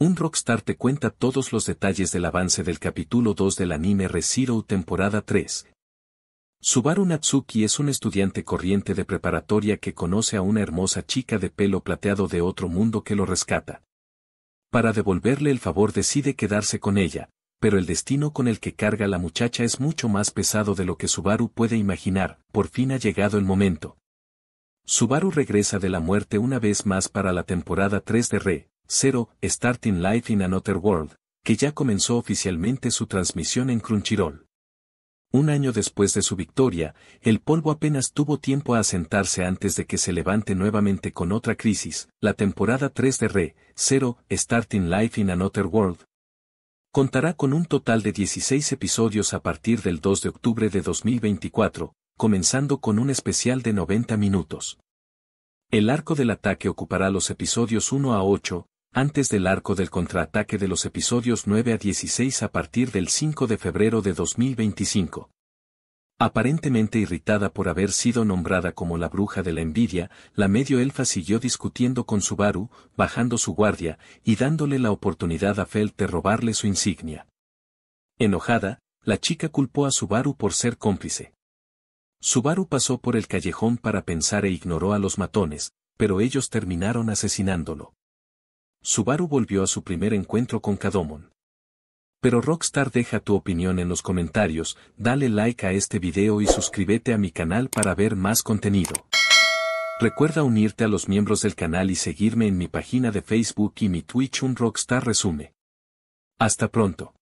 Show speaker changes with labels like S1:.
S1: Un rockstar te cuenta todos los detalles del avance del capítulo 2 del anime ReZero temporada 3. Subaru Natsuki es un estudiante corriente de preparatoria que conoce a una hermosa chica de pelo plateado de otro mundo que lo rescata. Para devolverle el favor decide quedarse con ella, pero el destino con el que carga la muchacha es mucho más pesado de lo que Subaru puede imaginar, por fin ha llegado el momento. Subaru regresa de la muerte una vez más para la temporada 3 de Re, 0, Starting Life in Another World, que ya comenzó oficialmente su transmisión en Crunchyroll. Un año después de su victoria, el polvo apenas tuvo tiempo a asentarse antes de que se levante nuevamente con otra crisis, la temporada 3 de Re, 0, Starting Life in Another World. Contará con un total de 16 episodios a partir del 2 de octubre de 2024, comenzando con un especial de 90 minutos. El arco del ataque ocupará los episodios 1 a 8, antes del arco del contraataque de los episodios 9 a 16 a partir del 5 de febrero de 2025. Aparentemente irritada por haber sido nombrada como la bruja de la envidia, la medio elfa siguió discutiendo con Subaru, bajando su guardia y dándole la oportunidad a Felt de robarle su insignia. Enojada, la chica culpó a Subaru por ser cómplice. Subaru pasó por el callejón para pensar e ignoró a los matones, pero ellos terminaron asesinándolo. Subaru volvió a su primer encuentro con Kadomon. Pero Rockstar deja tu opinión en los comentarios, dale like a este video y suscríbete a mi canal para ver más contenido. Recuerda unirte a los miembros del canal y seguirme en mi página de Facebook y mi Twitch un Rockstar resume. Hasta pronto.